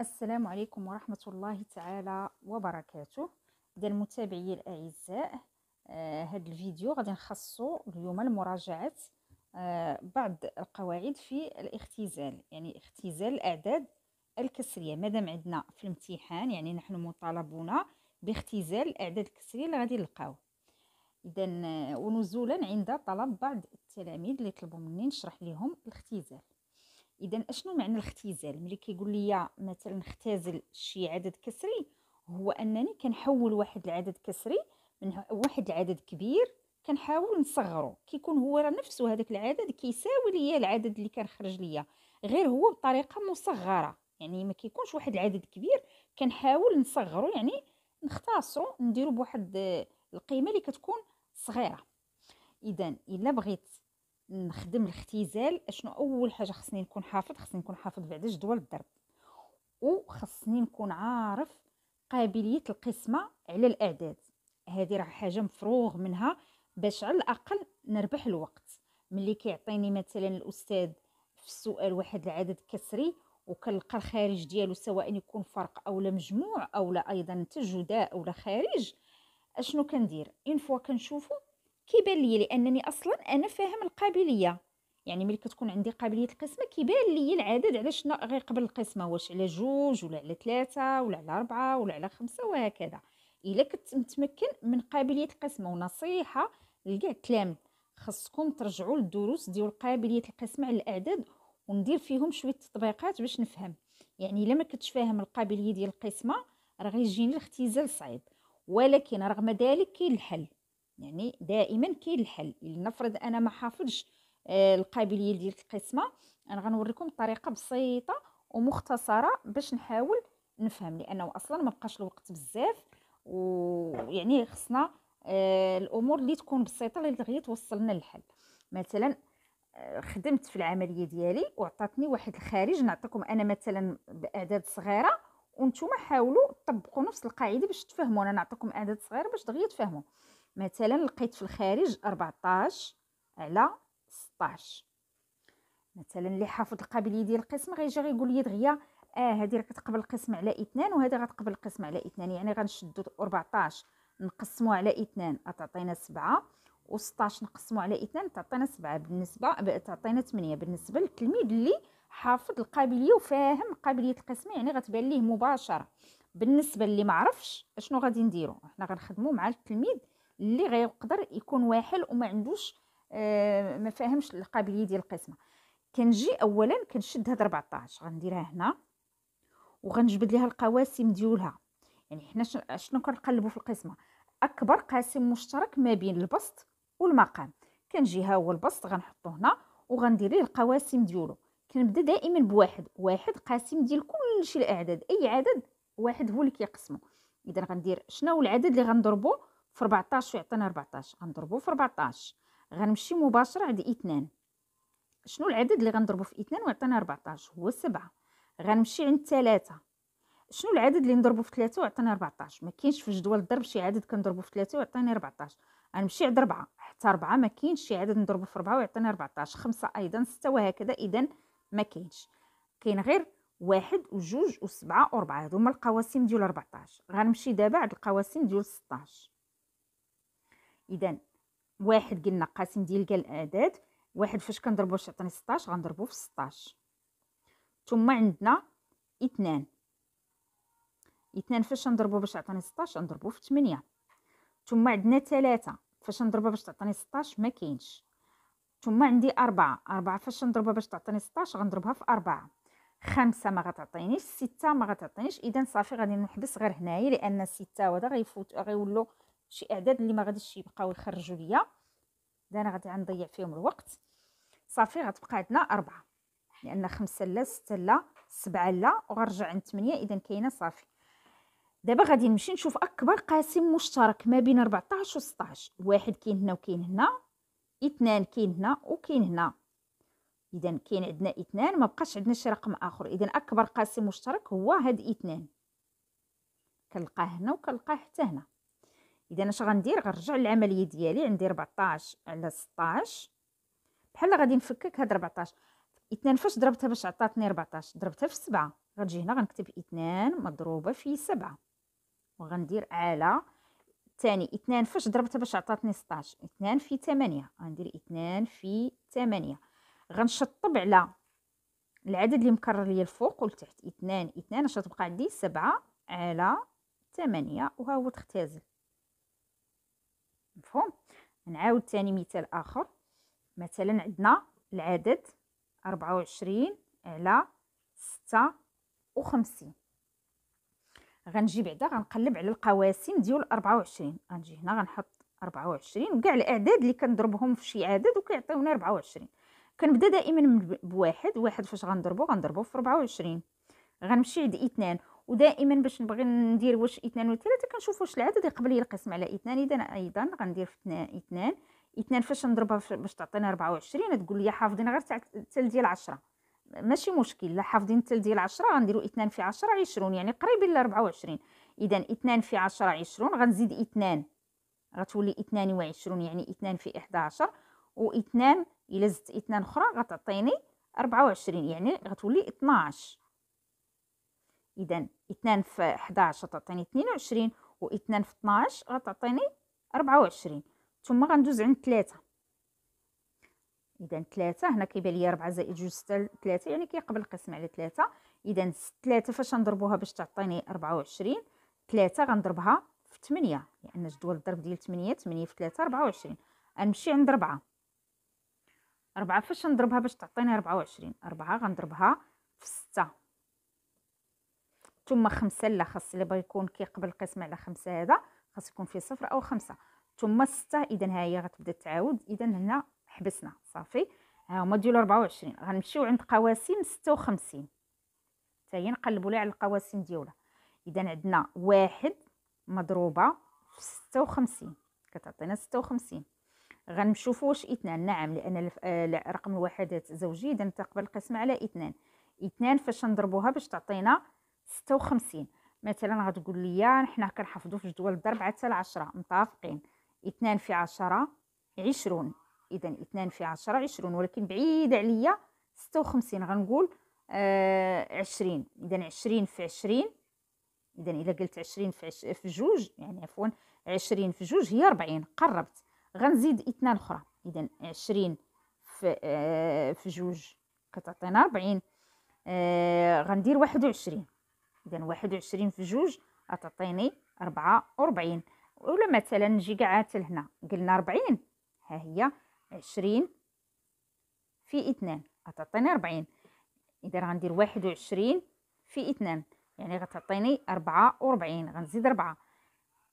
السلام عليكم ورحمة الله تعالى وبركاته إذا المتابعي الأعزاء آه الفيديو غادي نخصو اليوم لمراجعة آه بعض القواعد في الاختزال يعني اختزال الأعداد الكسرية مادام عندنا في الامتحان يعني نحن مطالبون باختزال الأعداد الكسرية اللي غادي نلقاو إذا آه، ونزولا عند طلب بعض التلاميذ اللي طلبوا مني نشرح لهم الاختزال اذا اشنو معنى الاختزال ملي كيقول لي مثلا نختزل شي عدد كسري هو انني كنحول واحد العدد كسري من واحد العدد كبير كنحاول نصغره كيكون هو راه نفسه هذاك العدد كيساوي ليا العدد اللي كنخرج ليا غير هو بطريقه مصغره يعني ما كيكونش واحد العدد كبير كنحاول نصغره يعني نختصره نديرو بواحد القيمه اللي كتكون صغيره اذا الا بغيت نخدم الاختزال شنو اول حاجه خصني نكون حافظ خصني نكون حافظ بعد جدول الضرب وخصني نكون عارف قابليه القسمه على الاعداد هذه راه حاجه مفروغ منها باش على الاقل نربح الوقت ملي كيعطيني مثلا الاستاذ في السؤال واحد العدد كسري وكنلقى الخارج ديالو سواء يكون فرق او لا مجموع او لا ايضا تجداء او لا خارج اشنو كندير ان فوا كنشوفو كيبان لي لانني اصلا انا فاهم القابليه يعني ملي كتكون عندي قابليه القسمه كيبان لي العدد على شنو غير قبل القسمه واش على جوج ولا على ثلاثه ولا على اربعه ولا على خمسه وهكذا الا كنت متمكن من قابليه القسمه ونصيحه لكاع التلاميذ خصكم ترجعوا للدروس ديال قابليه القسمه على الاعداد وندير فيهم شويه تطبيقات باش نفهم يعني الا ما كنتش فاهم القابليه ديال القسمه راه غيجيني الاختزال صعيب ولكن رغم ذلك كاين الحل يعني دائما كاين الحل لنفرض انا ما حافظش آه، القابليه ديال القسمه انا غنوريكم طريقه بسيطه ومختصره باش نحاول نفهم لانه اصلا ما بقاش الوقت بزاف ويعني خصنا آه، الامور اللي تكون بسيطه اللي دغيا توصلنا للحل مثلا آه، خدمت في العمليه ديالي وعطاتني واحد الخارج نعطيكم انا مثلا باعداد صغيره وانتم حاولوا تطبقوا نفس القاعده باش تفهموا انا نعطيكم اعداد صغيره باش دغيا تفهموا مثلا لقيت في الخارج 14 على 16 مثلا اللي حافظ القابليه ديال القسم غيجي غيقول لي دغيا اه هذه راه كتقبل القسم على 2 وهذا غتقبل القسم على 2 يعني غنشدو 14 نقسموه على 2 تعطينا 7 و16 نقسموه على 2 تعطينا 7 بالنسبه تعطينا 8 بالنسبه للتلميذ اللي حافظ القابليه وفاهم قابليه القسم يعني غتبان ليه مباشره بالنسبه اللي ما عرفش اشنو غادي نديرو حنا غنخدمو مع التلميذ اللي غيقدر يكون واحل وما عندوش آه ما فاهمش القابليه ديال القسمه كنجي اولا كنشد هاد 14 غنديرها هنا وغنجبد ليها القواسم ديولها يعني حنا شنو كنقلبوا في القسمه اكبر قاسم مشترك ما بين البسط والمقام كنجي ها هو البسط غنحطو هنا وغندير ليه القواسم ديالو كنبدا دائما بواحد واحد قاسم ديال كلشي الاعداد اي عدد واحد هو اللي كيقسمو اذا غندير شنو هو العدد اللي غنضربو في 14 يعطينا 14 غنضربو في 14 غنمشي مباشره عند اثنان شنو العدد اللي غنضربو في اثنان ويعطينا 14 هو 7 غنمشي عند ثلاثة شنو العدد اللي نضربو في ثلاثة ويعطينا 14 ما كاينش في جدول الضرب شي عدد كنضربو في ثلاثة ويعطينا 14 غنمشي عند 4 حتى 4 ما كاينش شي عدد نضربو في 4 ويعطينا 14 خمسة ايضا ستة وهكذا اذا ما كاينش كاين غير واحد وجوج وسبعة وربعة هادو هما القواسم ديال 14 غنمشي دابا عند القواسم ديال 16 اذا واحد قلنا قاسم ديال كاع الاعداد واحد فاش كنضربو باش يعطيني 16 غنضربو في 16 ثم عندنا اثنان اثنان فاش نضربو باش يعطيني 16 غنضربو في 8 ثم عندنا ثلاثة فاش نضربها باش تعطيني 16 ما كاينش ثم عندي أربعة أربعة فاش نضربها باش تعطيني 16 غنضربها في أربعة خمسة ما غتعطينيش ستة ما غتعطينيش إذا صافي غادي نحبس غير هنايا لأن ستة وهذا غيفوت غيولو شي اعداد اللي ما غاديش يبقاو يخرجوا ليا انا غادي نضيع فيهم الوقت صافي غتبقى عندنا أربعة لان خمسة لا ستة لا سبعة لا وغنرجع عند تمنية اذا كاينه صافي دابا غادي نمشي نشوف اكبر قاسم مشترك ما بين 14 و 16 واحد كاين هنا وكاين هنا اثنان كاين هنا وكاين هنا اذا كاين عندنا اثنان ما بقاش عندنا شي رقم اخر اذا اكبر قاسم مشترك هو هاد اثنان كنلقاه هنا وكنلقاه حتى هنا اذا اش غندير غنرجع للعمليه ديالي عندي 14 على 16 بحال غادي نفكك هاد 14 2 فاش ضربتها باش عطاتني 14 ضربتها في 7 غنجي هنا غنكتب 2 مضروبه في 7 وغندير على ثاني 2 فاش ضربتها باش عطاتني 16 2 في 8 غندير 2 في 8 غنشطب على العدد اللي مكرر ليا الفوق والتحت 2 2 اش غتبقى عندي 7 على 8 وها هو تختازل مفهوم نعاود ثاني مثال اخر مثلا عندنا العدد 24 على 56 غنجي بعدا غنقلب على القواسم ديال 24 غنجي هنا غنحط 24 وكاع الاعداد اللي كنضربهم في شي عدد وكيعطيونا 24 كنبدا دائما بواحد واحد فاش غنضربو غنضربو في 24 غنمشي عند اثنان ودائما باش نبغي ندير واش اثنان ولا ثلاثه كنشوف واش العدد يقبل لي القسم على اثنان اذا ايضا غندير في اثنان اثنان فاش نضربها باش تعطينا 24 تقول لي حافظين غير التل ديال 10 ماشي مشكل لا حافظين التل ديال 10 غنديروا اثنان في 10 20 يعني قريبين ل 24 اذا اثنان في 10 20 غنزيد اثنان غتولي 22 يعني اثنان في 11 واثنان الا زدت اثنان اخرى غتعطيني 24 يعني غتولي 12 إذا 2 في 11 غتعطيني 22 و2 في 12 غتعطيني 24 ثم غندوز عند 3 إذا 3 هنا كيبان لي 4 زائد 2 6 3 يعني كيقبل القسم على 3 إذا 3 فاش نضربوها باش تعطيني 24 3 غنضربها في 8 لأن جدول الضرب ديال 8 8 في 3 24 غنمشي عند 4 4 فاش نضربها باش تعطيني 24 4 غنضربها في 6 ثم خمسة لا خاص اللي بغى يكون كيقبل القسم على خمسة هذا خاص يكون فيه صفر أو خمسة ثم ستة إذا ها هي غتبدا تعاود إذا هنا حبسنا صافي ها هما ديال وعشرين غنمشيو عند قواسم ستة وخمسين هي نقلبو ليها على القواسم ديالها إذا عندنا واحد مضروبة في ستة وخمسين كتعطينا ستة وخمسين غنمشيو واش اثنان نعم لان رقم الوحدات زوجي اذا تقبل القسمه على اثنان اثنان فاش نضربوها باش تعطينا ستة وخمسين مثلا غتقول لي نحنا كنحافظوا في جدول الضرب حتى العشرة متافقين اثنان في عشرة عشرون اذا اثنان في عشرة عشرون ولكن بعيد عليا ستة وخمسين غنقول آه عشرين اذا عشرين في عشرين اذا الا قلت عشرين في, عش... في جوج يعني عفوا عشرين في جوج هي ربعين قربت غنزيد اثنان اخرى اذا عشرين في آه في جوج كتعطينا ربعين آه غندير واحد وعشرين اذا واحد وعشرين في جوج غتعطيني ربعة وربعين ولا مثلا نجي كاع عاد لهنا قلنا ربعين ها هي عشرين في اثنان غتعطيني ربعين اذا غندير واحد وعشرين في اثنان يعني غتعطيني ربعة وربعين غنزيد ربعة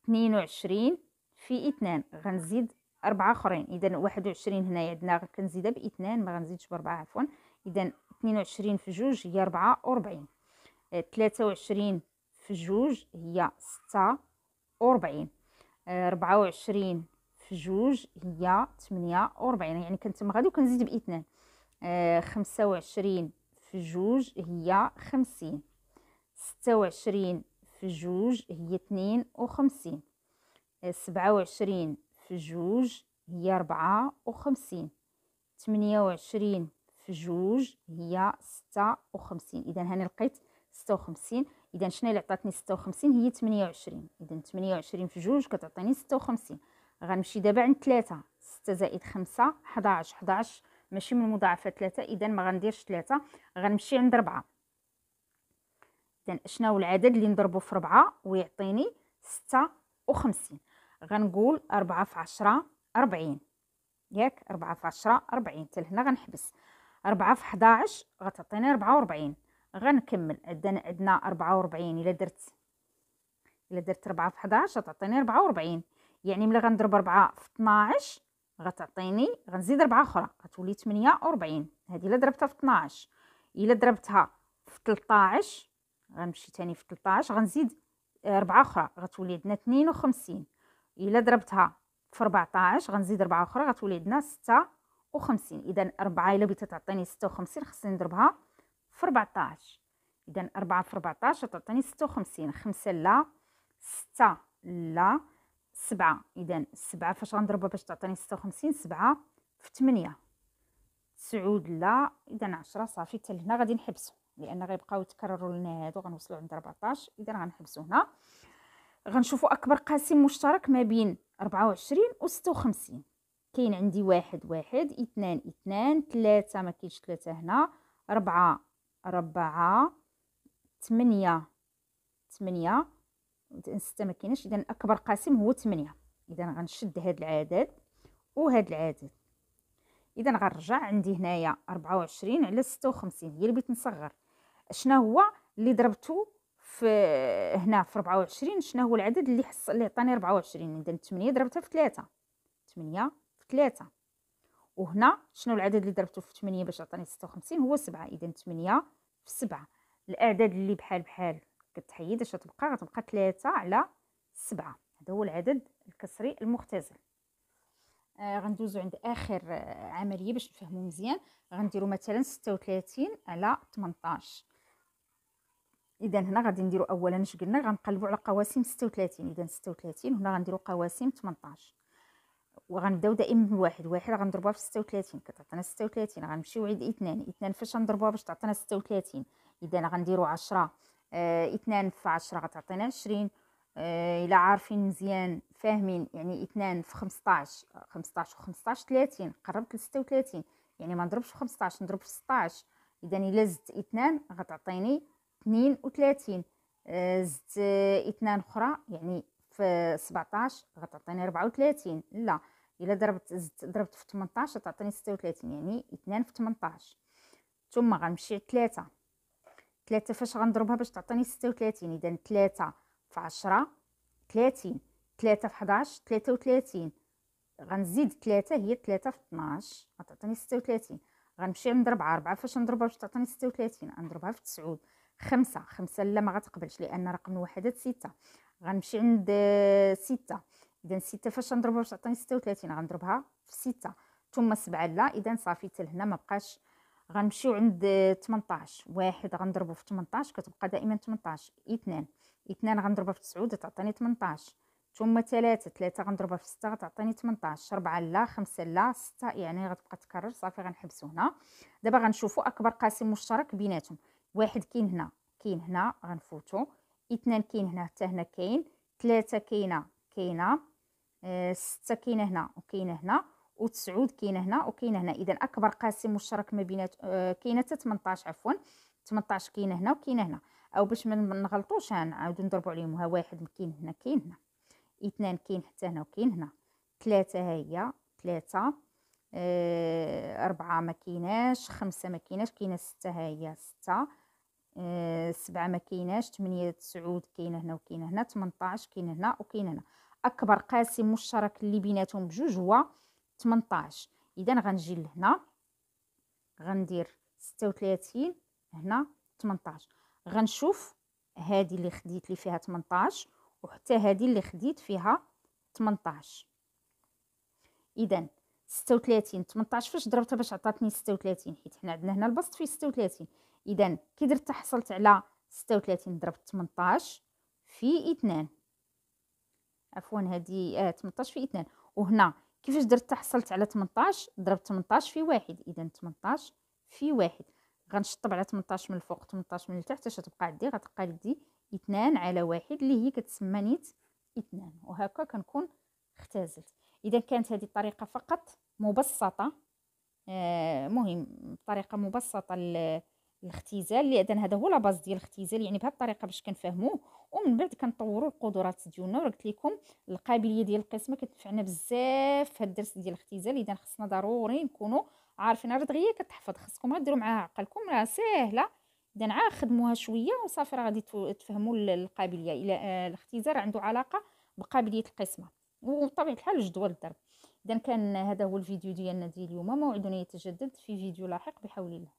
اثنين وعشرين في اثنان غنزيد أربعة آخرين إذا واحد وعشرين هنايا عندنا كنزيدها باثنان مغنزيدش بربعة عفوا إذا اثنين وعشرين في جوج هي ربعة وربعين تلاتة وعشرين في جوج هي ستة وربعين آه، ربعة وعشرين في جوج هي تمنية وربعين يعني كنتم غادي وكنزيد باثنان آه، خمسة وعشرين في جوج هي خمسين ستة وعشرين في جوج هي اثنين وخمسين آه، سبعة وعشرين في جوج هي ربعة وخمسين تمنية وعشرين في جوج هي ستة وخمسين إذا هاني لقيت ستة وخمسين إذا شناهي اللي عطاتني ستة وخمسين هي تمنية وعشرين إذا تمنية وعشرين في جوج كتعطيني ستة وخمسين غنمشي دابا عند تلاتة ستة زائد خمسة حداعش حداعش ماشي من مضاعفات تلاتة إذا ما غنديرش تلاتة غنمشي عند ربعة إذا شناهو العدد اللي نضربو في ربعة ويعطيني ستة وخمسين غنقول أربعة في عشرة أربعين ياك أربعة في عشرة أربعين تلهنا غنحبس أربعة في حداعش غتعطيني ربعة وربعين غنكمل عندنا عندنا 44 الا درت الا درت 4 في 11 غتعطيني 44 يعني ملي غنضرب 4 في 12 غتعطيني غنزيد 4 اخرى غتولي 48 هذه الا ضربتها في 12 الا ضربتها في 13 غنمشي ثاني في 13 غنزيد 4 اخرى غتولي عندنا 52 الا ضربتها في 14 غنزيد 4 اخرى غتولي عندنا 56 اذا 4 الا بغيتي تعطيني 56 خصني نضربها في 14 اذا 4 في 14 تعطيني 56 5 لا 6 لا 7 اذا 7 فاش غنضربها باش تعطيني 56 7 في 8 تسعود لا اذا 10 صافي حتى لهنا غادي نحبسو لان غيبقاو يتكرروا لنا هادو غنوصلوا عند 14 اذا غنحبسو هنا غنشوفوا اكبر قاسم مشترك ما بين 24 و 56 كاين عندي واحد واحد اثنان اثنان ثلاثة ما كاينش ثلاثة هنا ربعة ربعة ثمانية ثمانية ستة ما اذا اكبر قاسم هو ثمانية اذا غنشد هاد العدد وهاد العدد اذا غنرجع عندي هنايا وعشرين على ستة وخمسين هي اللي بغيت نصغر شنا هو اللي ضربتو في هنا في وعشرين شنا هو العدد اللي حص اللي عطاني وعشرين اذا 8 ضربتها في ثلاثة 8 في ثلاثة وهنا شنو العدد اللي ضربته في 8 باش عطاني 56 هو 7 اذا 8 في سبعة الاعداد اللي بحال بحال كتحيد اش غتبقى غتبقى ثلاثة على سبعة هذا هو العدد الكسري المختزل آه غندوزو عند اخر آه عمليه باش نفهمو مزيان غنديرو مثلا ستة وتلاتين على تمنطاش اذا هنا غادي نديرو اولا اش غنقلبو على قواسم ستة 36 اذا وتلاتين هنا غنديرو قواسم تمنطاش وغنبداو دائما من واحد واحد غنضربها في ستة وثلاثين كتعطينا ستة وثلاثين غنمشيو عند اثنان اثنان فاش غنضربوها باش تعطينا ستة وثلاثين اذا غنديرو عشرة آه، اثنان في عشرة غتعطينا عشرين آه، الا عارفين مزيان فاهمين يعني اثنان في خمسطاش خمسطاش وخمسطاش ثلاثين قربت لستة وثلاثين يعني ما نضربش في خمسطاش نضرب في ستاش اذا الا زدت اثنان غتعطيني اثنين وثلاثين آه، زدت اثنان اخرى يعني في 17 غتعطيني 34 لا الا ضربت زدت ضربت في 18 غتعطيني 36 يعني 2 في 18 ثم غنمشي 3 3 فاش غنضربها باش تعطيني 36 اذا 3 في 10 30 3 في 11 33 غنزيد 3 هي 3 في 12 غتعطيني 36 غنمشي نضرب 4 فاش نضربها باش تعطيني 36 غنضربها في 9 5 5 لا ما غتقبلش لان رقم الوحدات 6 غنمشي عند ستة اذا ستة فاش نضربها باش تعطيني ستة وثلاثين غنضربها في ستة ثم سبعة لا اذا صافي حتى هنا مبقاش غنمشيو عند تمنطاش واحد غنضربو في تمنطاش كتبقى دائما تمنطاش اثنان اثنان غنضربها في تسعود تعطيني تمنطاش ثم ثلاثة ثلاثة غنضربها في ستة غتعطيني تمنطاش ربعة لا خمسة لا ستة يعني غتبقى تكرر صافي غنحبسو هنا دابا غنشوفو أكبر قاسم مشترك بيناتهم واحد كاين هنا كاين هنا غنفوتو اثنان كاين هنا حتى هنا كاين ثلاثة كاينة كاينة آه، ستة كاينة هنا وكاينة هنا وتسعود كاينة هنا وكاينة هنا إذا أكبر قاسم مشترك ما بينات آه، كاينة حتى 18 عفوا 18 كاينة هنا وكاينة هنا أو باش ما نغلطوش غنعاودو نضربو عليهم ها واحد كاين هنا كاين هنا اثنان كاين حتى هنا وكاين هنا ثلاثة ها هي ثلاثة آه، أربعة ما كيناش خمسة ما كيناش كاينة ستة ها هي ستة سبعة ما كيناش تمنية تسعود كاينه هنا وكاينه هنا 18 كاين هنا وكاين هنا اكبر قاسم مشترك اللي بيناتهم بجوج هو 18 اذا غنجي لهنا غندير 36 هنا 18 غنشوف هذه اللي خديت لي فيها 18 وحتى هذه اللي خديت فيها 18 اذا 36 18 فاش ضربتها باش عطاتني 36 حيت حنا عندنا هنا البسط فيه 36 اذا كي درت حصلت على 36 وثلاثين ضرب 18 في 2 عفوا هذه آه 18 في 2 وهنا كيفاش درت حصلت على 18 ضرب 18 في واحد اذا 18 في واحد غنشطب على 18 من الفوق 18 من التحت حتى تبقى عندي غتبقى عندي 2 على واحد اللي هي كتسمى نيت 2 وهكا كنكون اختزلت اذا كانت هذه الطريقه فقط مبسطه آه مهم طريقه مبسطه الاختزال لان هذا هو لاباز ديال الاختزال يعني بهذه الطريقه باش كنفهموه ومن بعد كنطوروا القدرات ديالنا وقلت لكم القابليه ديال القسمه كتنفعنا بزاف في هذا الدرس ديال الاختزال اذا خصنا ضروري نكونوا عارفين راه دغيا كتحفظ خصكم غديروا معاها عقلكم راه ساهله اذا عا خدموها شويه وصافي راه غادي تفهموا القابليه الى آه، الاختزال عنده علاقه بقابليه القسمه وبطبيعه الحال جدول الضرب اذا كان هذا هو الفيديو ديالنا ديال اليوم موعدنا يتجدد في فيديو لاحق بحول الله